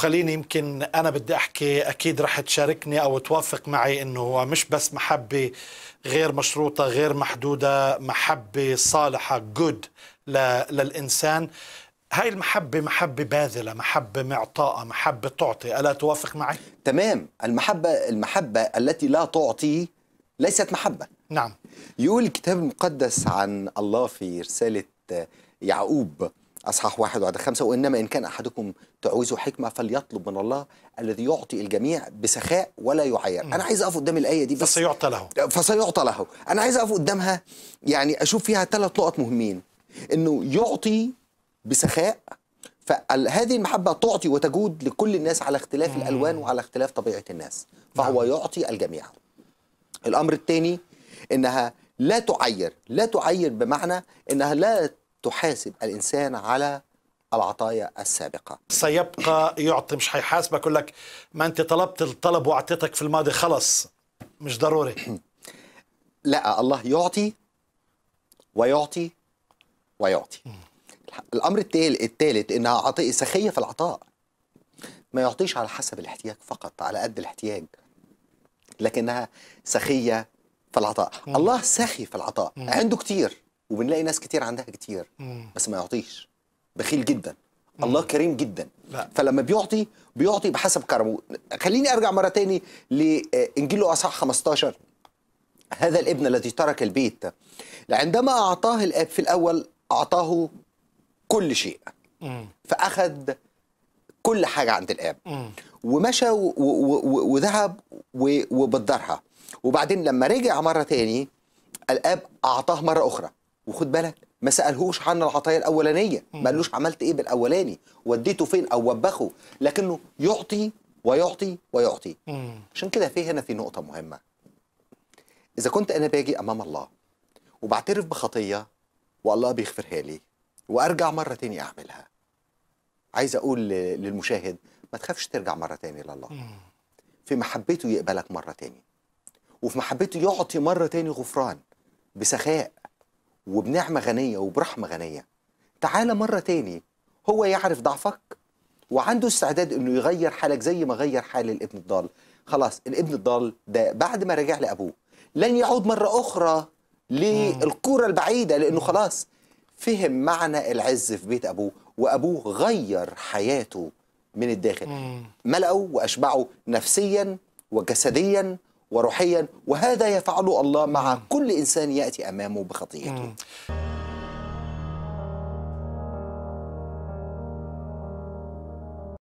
وخليني يمكن أنا بدي أحكي أكيد رح تشاركني أو توافق معي أنه هو مش بس محبة غير مشروطة غير محدودة محبة صالحة جود للإنسان هاي المحبة محبة باذلة محبة معطاءة محبة تعطي ألا توافق معي؟ تمام المحبة المحبة التي لا تعطي ليست محبة نعم يقول الكتاب المقدس عن الله في رسالة يعقوب أصحاح واحد وعد خمسة وإنما إن كان أحدكم تعوزه حكمة فليطلب من الله الذي يعطي الجميع بسخاء ولا يعير أنا عايز أقف قدام الآية دي بس فسيعطى له فسيعطى له أنا عايز أقف قدامها يعني أشوف فيها ثلاث نقط مهمين إنه يعطي بسخاء فهذه المحبة تعطي وتجود لكل الناس على اختلاف مم. الألوان وعلى اختلاف طبيعة الناس نعم. فهو يعطي الجميع الأمر الثاني إنها لا تعير لا تعير بمعنى انها لا تحاسب الإنسان على العطايا السابقة سيبقى يعطي مش حيحاسبك يقول لك ما أنت طلبت الطلب وأعطيتك في الماضي خلص مش ضروري لا الله يعطي ويعطي ويعطي الأمر الثالث إنها عطي سخية في العطاء ما يعطيش على حسب الاحتياج فقط على قد الاحتياج لكنها سخية في العطاء الله سخي في العطاء عنده كتير وبنلاقي ناس كتير عندها كتير بس ما يعطيش بخيل جدا الله كريم جدا لا. فلما بيعطي بيعطي بحسب كرمه خليني ارجع مره تاني لانجيل آه، اصحاح 15 هذا الابن الذي ترك البيت عندما اعطاه الاب في الاول اعطاه كل شيء م. فاخذ كل حاجه عند الاب م. ومشى وذهب وبدرها وبعدين لما رجع مره تاني الاب اعطاه مره اخرى وخد بالك ما سالهوش عن العطايا الاولانيه ما قالوش عملت ايه بالاولاني وديته فين او وبخه لكنه يعطي ويعطي ويعطي عشان كده في هنا في نقطه مهمه اذا كنت انا باجي امام الله وبعترف بخطيه والله بيغفرها لي وارجع مره تاني اعملها عايز اقول للمشاهد ما تخافش ترجع مره تاني لله في محبته يقبلك مره تاني وفي محبته يعطي مره تاني غفران بسخاء وبنعمة غنية وبرحمة غنية تعالى مرة تاني هو يعرف ضعفك وعنده استعداد انه يغير حالك زي ما غير حال الابن الضال خلاص الابن الضال ده بعد ما رجع لابوه لن يعود مرة أخرى للقورة البعيدة لأنه خلاص فهم معنى العز في بيت أبوه وأبوه غير حياته من الداخل ملأه وأشبعه نفسيا وجسديا وروحيا وهذا يفعله الله مع كل إنسان يأتي أمامه بخطيئته